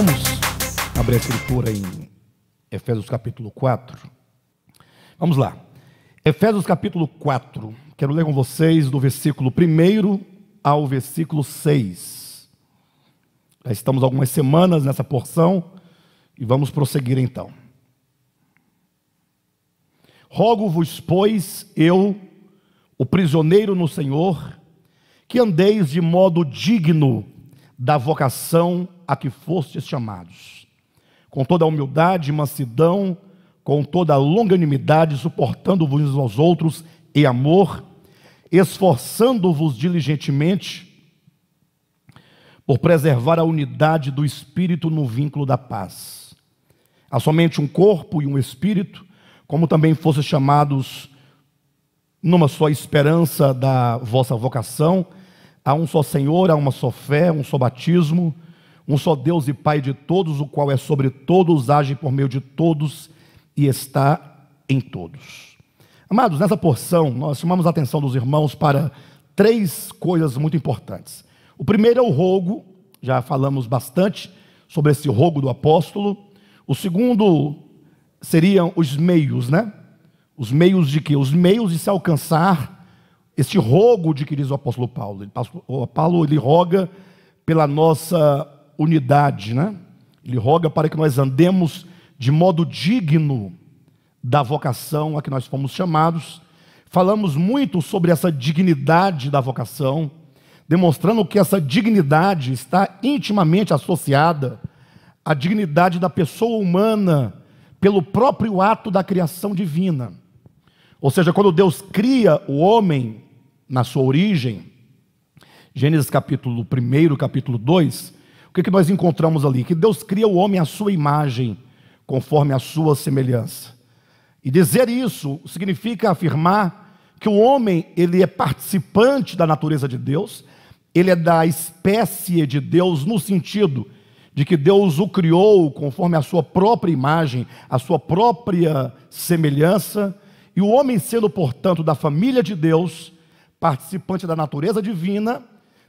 Vamos abrir a escritura em Efésios capítulo 4. Vamos lá. Efésios capítulo 4. Quero ler com vocês do versículo 1 ao versículo 6. Já estamos algumas semanas nessa porção e vamos prosseguir então. Rogo-vos, pois, eu, o prisioneiro no Senhor, que andeis de modo digno da vocação a que fostes chamados, com toda a humildade e mansidão, com toda a longanimidade, suportando-vos uns aos outros e amor, esforçando-vos diligentemente por preservar a unidade do espírito no vínculo da paz. Há somente um corpo e um espírito, como também fossem chamados numa só esperança da vossa vocação, Há um só Senhor, há uma só fé, um só batismo, um só Deus e Pai de todos, o qual é sobre todos, age por meio de todos e está em todos. Amados, nessa porção, nós chamamos a atenção dos irmãos para três coisas muito importantes. O primeiro é o rogo, já falamos bastante sobre esse rogo do apóstolo. O segundo seriam os meios, né? Os meios de quê? Os meios de se alcançar este rogo de que diz o apóstolo Paulo. O Paulo ele roga pela nossa unidade, né? Ele roga para que nós andemos de modo digno da vocação a que nós fomos chamados. Falamos muito sobre essa dignidade da vocação, demonstrando que essa dignidade está intimamente associada à dignidade da pessoa humana pelo próprio ato da criação divina. Ou seja, quando Deus cria o homem, na sua origem, Gênesis capítulo 1, capítulo 2, o que, que nós encontramos ali? Que Deus cria o homem à sua imagem, conforme a sua semelhança. E dizer isso significa afirmar que o homem, ele é participante da natureza de Deus, ele é da espécie de Deus no sentido de que Deus o criou conforme a sua própria imagem, a sua própria semelhança, e o homem sendo, portanto, da família de Deus, participante da natureza divina,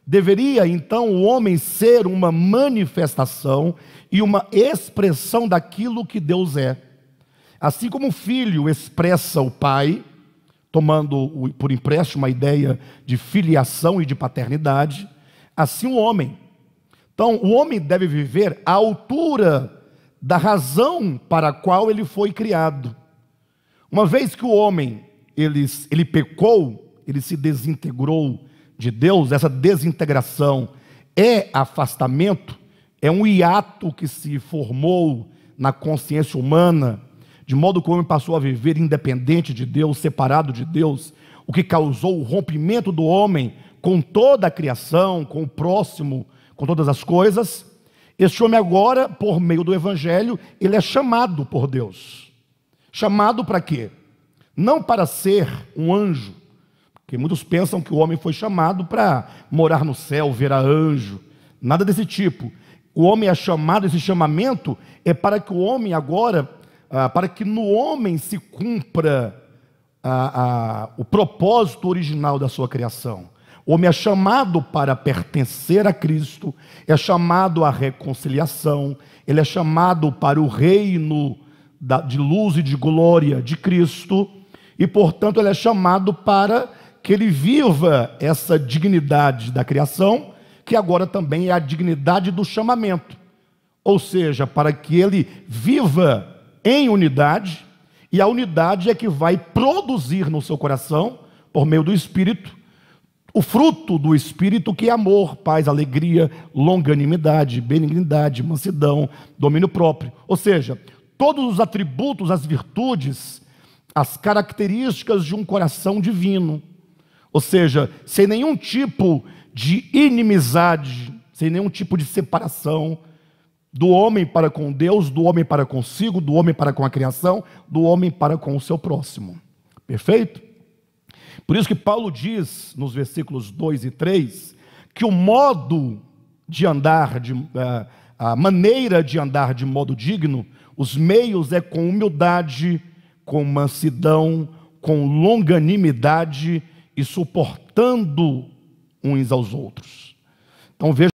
deveria então o homem ser uma manifestação e uma expressão daquilo que Deus é. Assim como o filho expressa o pai, tomando por empréstimo a ideia de filiação e de paternidade, assim o homem. Então, o homem deve viver à altura da razão para a qual ele foi criado. Uma vez que o homem ele, ele pecou, ele se desintegrou de Deus, essa desintegração é afastamento, é um hiato que se formou na consciência humana, de modo que o homem passou a viver independente de Deus, separado de Deus, o que causou o rompimento do homem com toda a criação, com o próximo, com todas as coisas. Este homem agora, por meio do evangelho, ele é chamado por Deus. Chamado para quê? Não para ser um anjo, porque muitos pensam que o homem foi chamado para morar no céu, ver a anjo, nada desse tipo. O homem é chamado, esse chamamento é para que o homem agora, ah, para que no homem se cumpra ah, ah, o propósito original da sua criação. O homem é chamado para pertencer a Cristo, é chamado à reconciliação, ele é chamado para o reino de luz e de glória de Cristo, e portanto ele é chamado para que ele viva essa dignidade da criação, que agora também é a dignidade do chamamento. Ou seja, para que ele viva em unidade, e a unidade é que vai produzir no seu coração, por meio do Espírito, o fruto do Espírito que é amor, paz, alegria, longanimidade, benignidade, mansidão, domínio próprio. Ou seja, todos os atributos, as virtudes, as características de um coração divino. Ou seja, sem nenhum tipo de inimizade, sem nenhum tipo de separação do homem para com Deus, do homem para consigo, do homem para com a criação, do homem para com o seu próximo. Perfeito? Por isso que Paulo diz nos versículos 2 e 3 que o modo de andar, de, é, a, maneira de andar de modo digno, os meios é com humildade, com mansidão, com longanimidade e suportando uns aos outros. Então veja